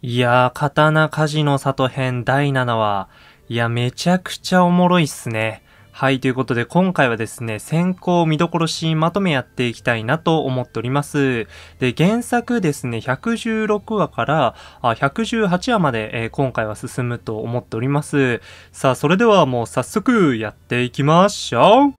いやー、刀火事の里編第7話。いや、めちゃくちゃおもろいっすね。はい、ということで今回はですね、先行見どころシーンまとめやっていきたいなと思っております。で、原作ですね、116話からあ118話まで、えー、今回は進むと思っております。さあ、それではもう早速やっていきましょう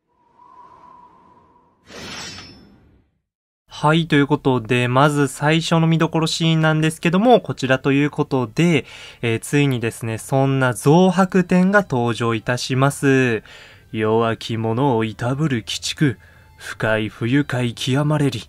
はい、ということで、まず最初の見どころシーンなんですけども、こちらということで、えー、ついにですね、そんな増白点が登場いたします。弱き者をいたぶる鬼畜、深い不愉快極まれり、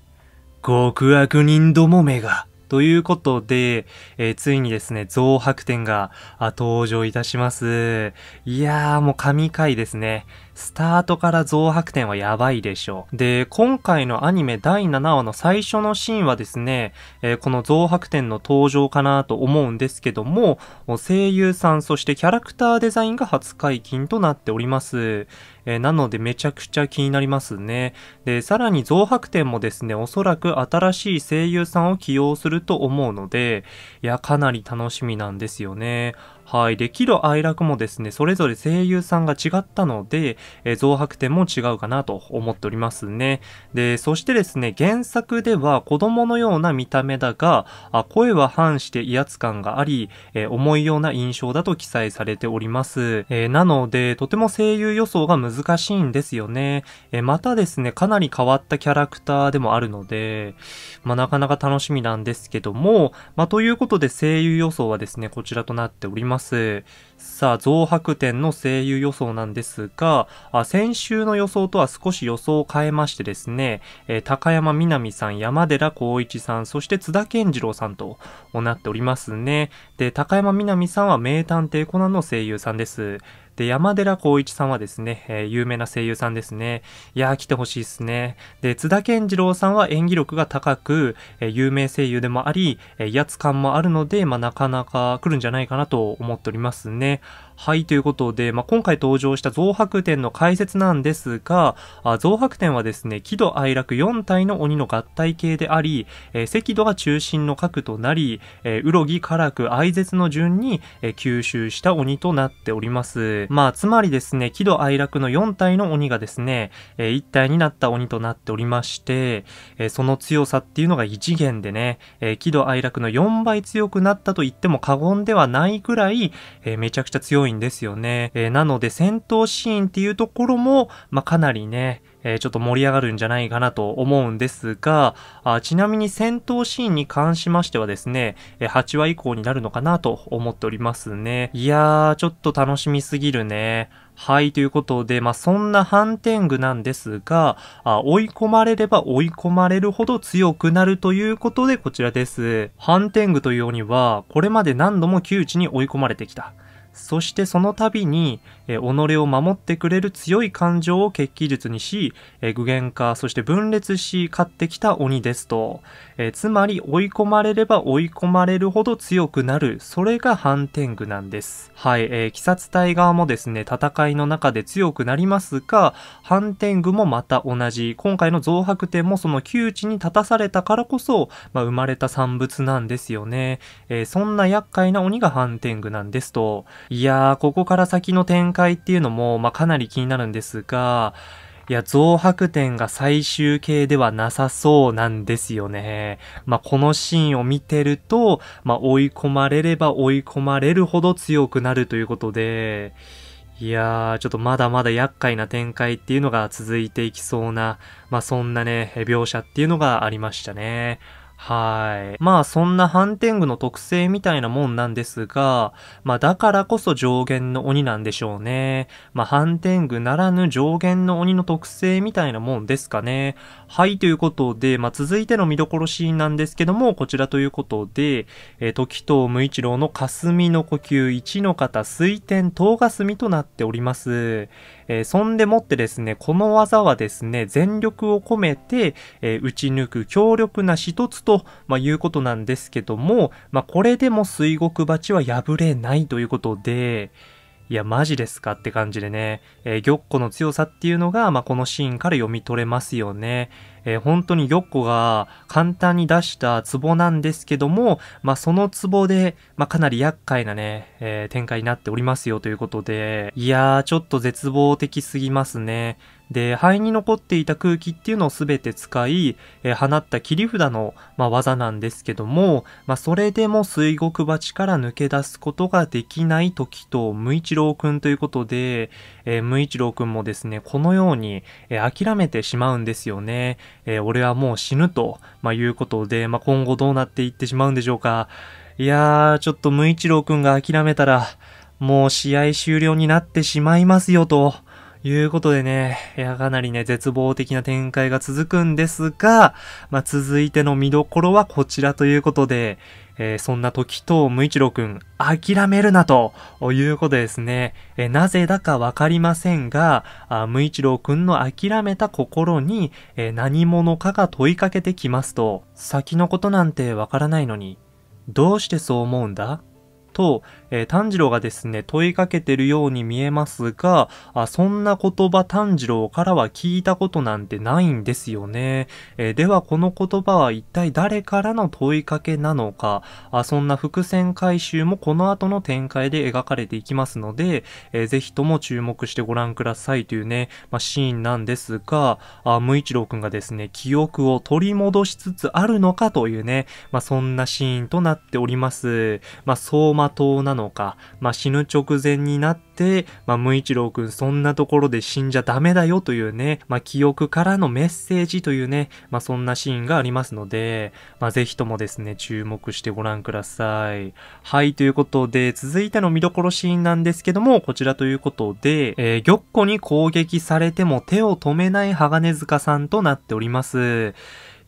極悪人どもめが、ということで、えー、ついにですね、増白点が登場いたします。いやー、もう神回ですね。スタートから増白点はやばいでしょう。で、今回のアニメ第7話の最初のシーンはですね、えー、この増白点の登場かなと思うんですけども、声優さん、そしてキャラクターデザインが初解禁となっております。えー、なのでめちゃくちゃ気になりますね。で、さらに増白点もですね、おそらく新しい声優さんを起用すると思うので、いや、かなり楽しみなんですよね。はい。で、喜怒哀楽もですね、それぞれ声優さんが違ったので、えー、増白点も違うかなと思っておりますね。で、そしてですね、原作では子供のような見た目だが、あ声は反して威圧感があり、えー、重いような印象だと記載されております。えー、なので、とても声優予想が難しいんですよね。えまたですね、かなり変わったキャラクターでもあるので、まあ、なかなか楽しみなんですけども、まあ、ということで声優予想はですね、こちらとなっております。c'est さあ、増白点の声優予想なんですが、あ先週の予想とは少し予想を変えましてですね、えー、高山みなみさん、山寺宏一さん、そして津田健次郎さんとなっておりますね。で、高山みなみさんは名探偵コナンの声優さんです。で、山寺宏一さんはですね、えー、有名な声優さんですね。いやー、来てほしいですね。で、津田健次郎さんは演技力が高く、えー、有名声優でもあり、えー、威圧感もあるので、まあ、なかなか来るんじゃないかなと思っておりますね。ね。はい、ということで、まあ、今回登場した増白点の解説なんですが、あ増白点はですね、喜怒哀楽4体の鬼の合体系であり、えー、赤土が中心の核となり、えー、うろぎ、辛く、哀絶の順に、えー、吸収した鬼となっております。まあ、つまりですね、喜怒哀楽の4体の鬼がですね、えー、1体になった鬼となっておりまして、えー、その強さっていうのが異次元でね、えー、喜怒哀楽の4倍強くなったと言っても過言ではないくらい、えー、めちゃくちゃ強いいんですよね。えー、なので戦闘シーンっていうところも、まあ、かなりね、えー、ちょっと盛り上がるんじゃないかなと思うんですが、あちなみに戦闘シーンに関しましてはですね、えー、8話以降になるのかなと思っておりますね。いやー、ちょっと楽しみすぎるね。はい、ということで、まあ、そんなハンテングなんですが、あ追い込まれれば追い込まれるほど強くなるということで、こちらです。ハンテングという鬼は、これまで何度も窮地に追い込まれてきた。そしてその度に、えー、己を守ってくれる強い感情を決起術にし、えー、具現化、そして分裂し、勝ってきた鬼ですと。えー、つまり、追い込まれれば追い込まれるほど強くなる。それが反転具なんです。はい、えー、鬼殺隊側もですね、戦いの中で強くなりますが、反転具もまた同じ。今回の増白点もその窮地に立たされたからこそ、まあ、生まれた産物なんですよね。えー、そんな厄介な鬼が反転具なんですと。いやー、ここから先の展開っていうのも、まあ、かなり気になるんですが、いや、増白点が最終形ではなさそうなんですよね。まあ、このシーンを見てると、まあ、追い込まれれば追い込まれるほど強くなるということで、いやー、ちょっとまだまだ厄介な展開っていうのが続いていきそうな、まあ、そんなね、描写っていうのがありましたね。はい。まあそんなハンテングの特性みたいなもんなんですが、まあだからこそ上限の鬼なんでしょうね。まあハンテングならぬ上限の鬼の特性みたいなもんですかね。はい、ということで、まあ続いての見どころシーンなんですけども、こちらということで、えー、時藤無一郎の霞の呼吸1の方、水天唐霞となっております。えー、そんでもってですね、この技はですね、全力を込めて、えー、打ち抜く強力な一つと、まあ、いうことなんですけども、まあ、これでも水獄鉢は破れないということで、いや、マジですかって感じでね、えー、玉子の強さっていうのが、まあ、このシーンから読み取れますよね。えー、本当に玉子が簡単に出した壺なんですけども、まあ、そのツボで、まあ、かなり厄介なね、えー、展開になっておりますよということで、いやー、ちょっと絶望的すぎますね。で、肺に残っていた空気っていうのをすべて使い、えー、放った切り札の、まあ、技なんですけども、まあ、それでも水獄鉢から抜け出すことができない時と、無一郎くんということで、えー、無一郎くんもですね、このように、えー、諦めてしまうんですよね。えー、俺はもう死ぬと、まあ、いうことで、まあ、今後どうなっていってしまうんでしょうか。いやー、ちょっと無一郎くんが諦めたら、もう試合終了になってしまいますよ、ということでね、いや、かなりね、絶望的な展開が続くんですが、まあ、続いての見どころはこちらということで、えー、そんな時と無一郎くん、諦めるなということですね。えー、なぜだかわかりませんが、あ無一郎くんの諦めた心に、えー、何者かが問いかけてきますと、先のことなんてわからないのに、どうしてそう思うんだと、えー、炭治郎がですね、問いかけてるように見えますが、あそんな言葉炭治郎からは聞いたことなんてないんですよね。えー、ではこの言葉は一体誰からの問いかけなのか、あそんな伏線回収もこの後の展開で描かれていきますので、えー、ぜひとも注目してご覧くださいというね、まあ、シーンなんですが、あ無一郎くんがですね、記憶を取り戻しつつあるのかというね、まあ、そんなシーンとなっております。まあ、相馬闘なのか、まあ、死ぬ直前になって、まあ、無一郎くんそんなところで死んじゃダメだよというね、まあ、記憶からのメッセージというね、まあ、そんなシーンがありますので、まあ、ぜひともですね、注目してご覧ください。はい、ということで、続いての見どころシーンなんですけども、こちらということで、えー、玉子に攻撃されても手を止めない鋼塚さんとなっております。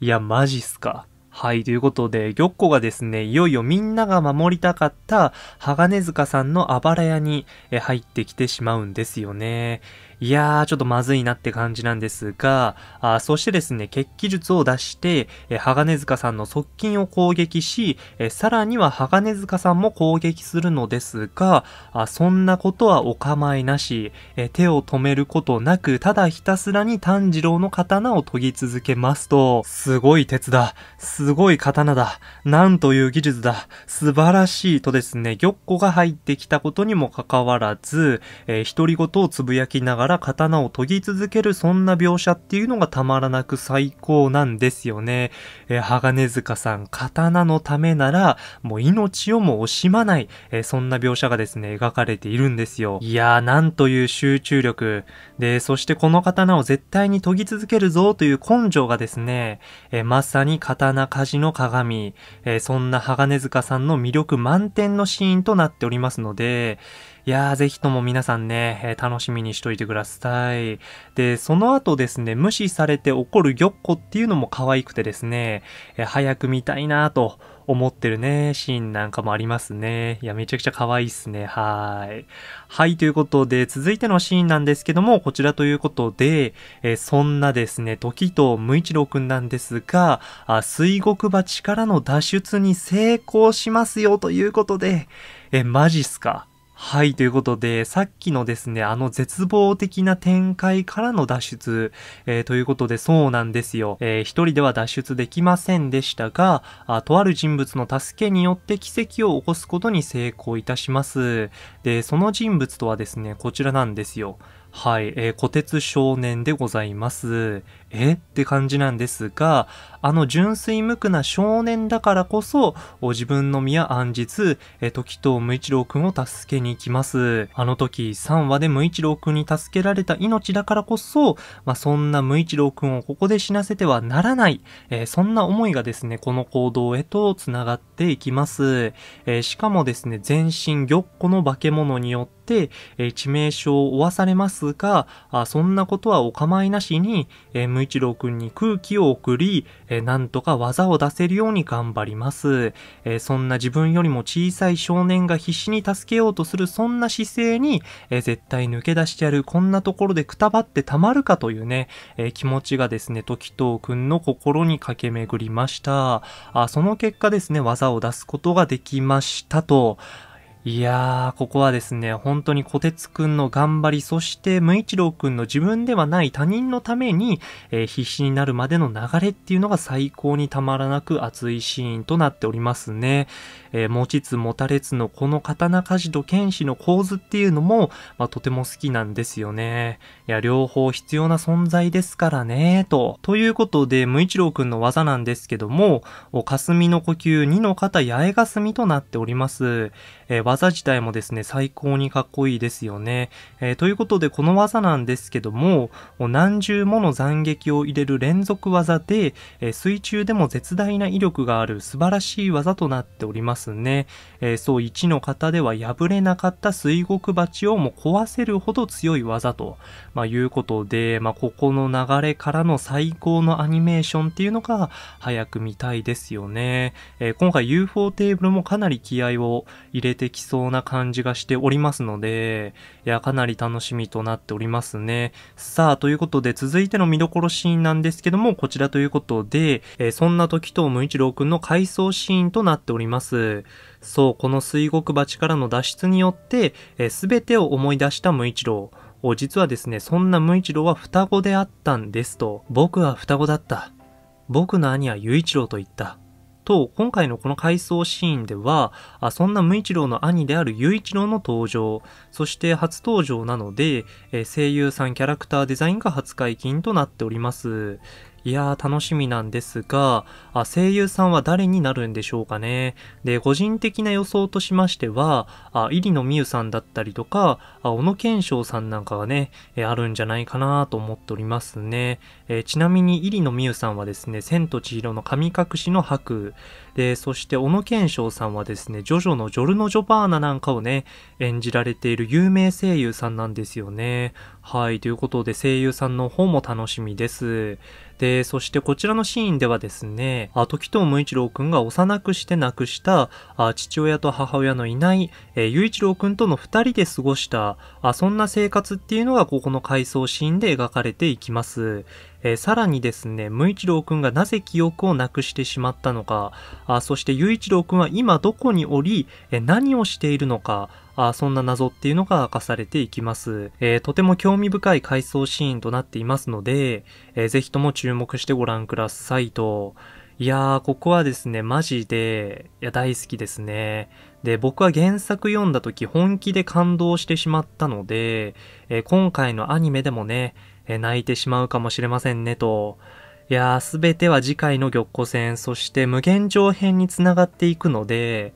いや、マジっすか。はい、ということで、玉子がですね、いよいよみんなが守りたかった鋼塚さんのあばら屋に入ってきてしまうんですよね。いやー、ちょっとまずいなって感じなんですが、あそしてですね、血気術を出して、え鋼塚さんの側近を攻撃し、えさらには鋼塚さんも攻撃するのですが、あそんなことはお構いなし、え手を止めることなく、ただひたすらに炭治郎の刀を研ぎ続けますと、すごい鉄だ、すごい刀だ、なんという技術だ、素晴らしいとですね、玉子が入ってきたことにもかかわらず、えー、独り言をつぶやきながらから刀を研ぎ続けるそんな描写っていうのがたまらなく最高なんですよね。えー、鋼塚さん、刀のためならもう命をも惜しまない、えー、そんな描写がですね、描かれているんですよ。いやー、なんという集中力。で、そしてこの刀を絶対に研ぎ続けるぞという根性がですね、えー、まさに刀鍛冶の鏡、えそんな鋼塚さんの魅力満点のシーンとなっておりますので、いやー、ぜひとも皆さんね、えー、楽しみにしといてください。で、その後ですね、無視されて怒る玉子っていうのも可愛くてですね、えー、早く見たいなと思ってるね、シーンなんかもありますね。いや、めちゃくちゃ可愛いっすね。はい。はい、ということで、続いてのシーンなんですけども、こちらということで、えー、そんなですね、時と無一郎くんなんですが、あ水獄鉢からの脱出に成功しますよということで、えー、マジっすかはい、ということで、さっきのですね、あの絶望的な展開からの脱出、えー、ということで、そうなんですよ。えー、一人では脱出できませんでしたがあ、とある人物の助けによって奇跡を起こすことに成功いたします。で、その人物とはですね、こちらなんですよ。はい、えー、小鉄少年でございます。えって感じなんですが、あの純粋無垢な少年だからこそ、自分の身や暗実、えー、時藤無一郎くんを助けに行きます。あの時、3話で無一郎くんに助けられた命だからこそ、まあ、そんな無一郎くんをここで死なせてはならない、えー、そんな思いがですね、この行動へと繋がっていきます。えー、しかもですね、全身玉子の化け物によって、、えー、致命傷を負わされますが、あそんなことはお構いなしに、えー、無一郎くんに空気を送り、えー、なんとか技を出せるように頑張ります、えー、そんな自分よりも小さい少年が必死に助けようとするそんな姿勢に、えー、絶対抜け出してやる、こんなところでくたばってたまるかというね、えー、気持ちがですね、時藤くんの心に駆け巡りました。あその結果ですね、技を出すことができましたと、いやー、ここはですね、本当に小鉄くんの頑張り、そして無一郎くんの自分ではない他人のために、えー、必死になるまでの流れっていうのが最高にたまらなく熱いシーンとなっておりますね。えー、持ちつ持たれつのこの刀鍛冶と剣士の構図っていうのも、まあ、とても好きなんですよね。いや、両方必要な存在ですからね、と。ということで、無一郎くんの技なんですけども、霞の呼吸2の肩八重霞となっております。えー、技自体もですね、最高にかっこいいですよね。えー、ということで、この技なんですけども、何重もの斬撃を入れる連続技で、え水中でも絶大な威力がある素晴らしい技となっております。ますね。えー、そう1の方では破れなかった水獄鉢をもう壊せるほど強い技と、まあ、いうことで、まあ、ここの流れからの最高のアニメーションっていうのが早く見たいですよね。えー、今回 UFO テーブルもかなり気合を入れてきそうな感じがしておりますので、いや、かなり楽しみとなっておりますね。さあ、ということで続いての見どころシーンなんですけども、こちらということで、えー、そんな時と無一郎くんの回想シーンとなっております。。そう、この水獄鉢からの脱出によって、え全てを思い出した無一郎。実はですね、そんな無一郎は双子であったんですと、僕は双子だった。僕の兄は雄一郎と言った。と、今回のこの回想シーンでは、あそんな無一郎の兄である雄一郎の登場、そして初登場なので、え声優さんキャラクターデザインが初解禁となっております。いやー、楽しみなんですが、あ声優さんは誰になるんでしょうかね。で、個人的な予想としましては、あ入野美優さんだったりとか、あ小野賢章さんなんかがね、えあるんじゃないかなと思っておりますね。えちなみに入野美優さんはですね、千と千尋の神隠しの白。で、そして小野賢章さんはですね、ジョジョのジョルノ・ジョバーナなんかをね、演じられている有名声優さんなんですよね。はい、ということで声優さんの方も楽しみです。で、そしてこちらのシーンではですね、あ時藤無一郎くんが幼くして亡くしたあ父親と母親のいない、えー、雄一郎くんとの二人で過ごしたあそんな生活っていうのがここの回想シーンで描かれていきます。えー、さらにですね、無一郎くんがなぜ記憶をなくしてしまったのか、あそして雄一郎くんは今どこにおり、えー、何をしているのか、あそんな謎っていうのが明かされていきます。えー、とても興味深い回想シーンとなっていますので、えー、ぜひとも注目してご覧くださいと。いやー、ここはですね、マジで、いや、大好きですね。で、僕は原作読んだ時本気で感動してしまったので、えー、今回のアニメでもね、えー、泣いてしまうかもしれませんねと。いやー、すべては次回の玉子戦、そして無限上編につながっていくので、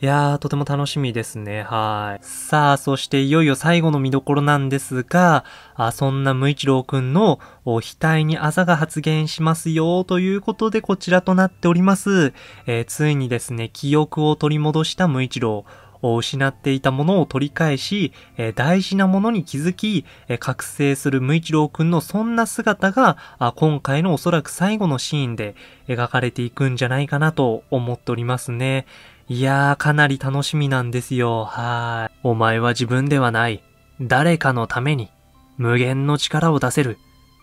いやー、とても楽しみですね。はい。さあ、そしていよいよ最後の見どころなんですが、あそんな無一郎くんの額にあざが発言しますよということでこちらとなっております。えー、ついにですね、記憶を取り戻した無一郎。失っていたものを取り返し、えー、大事なものに気づき、えー、覚醒する無一郎くんのそんな姿が、今回のおそらく最後のシーンで描かれていくんじゃないかなと思っておりますね。いやーかなり楽しみなんですよ、はーい。お前は自分ではない。誰かのために、無限の力を出せる、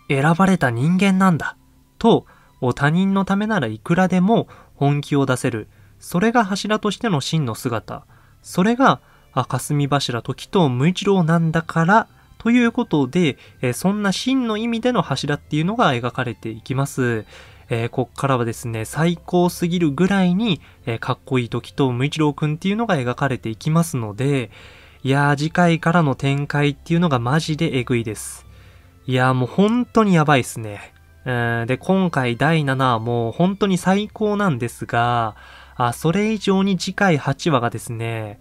選ばれた人間なんだ。と、他人のためならいくらでも本気を出せる。それが柱としての真の姿。それが、赤墨柱時藤無一郎なんだから、ということで、そんな真の意味での柱っていうのが描かれていきます。えー、こっからはですね、最高すぎるぐらいに、えー、かっこいい時と無一郎くんっていうのが描かれていきますので、いやー次回からの展開っていうのがマジでえぐいです。いやーもう本当にやばいっすね。うんで、今回第7話も本当に最高なんですが、あ、それ以上に次回8話がですね、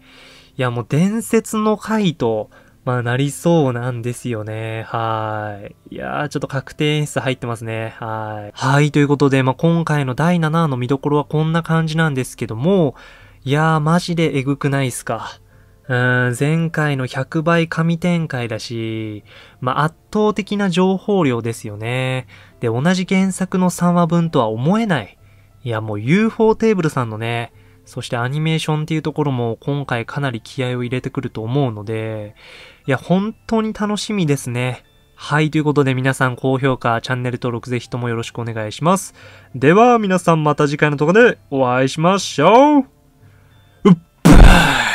いやもう伝説の回と、まあ、なりそうなんですよね。はい。いやー、ちょっと確定演出入ってますね。はい。はい、ということで、まあ、今回の第7話の見どころはこんな感じなんですけども、いやー、マジでえぐくないっすか。うん、前回の100倍神展開だし、まあ、圧倒的な情報量ですよね。で、同じ原作の3話分とは思えない。いや、もう UFO テーブルさんのね、そしてアニメーションっていうところも今回かなり気合を入れてくると思うので、いや、本当に楽しみですね。はい、ということで皆さん高評価、チャンネル登録ぜひともよろしくお願いします。では皆さんまた次回の動画でお会いしましょううっばー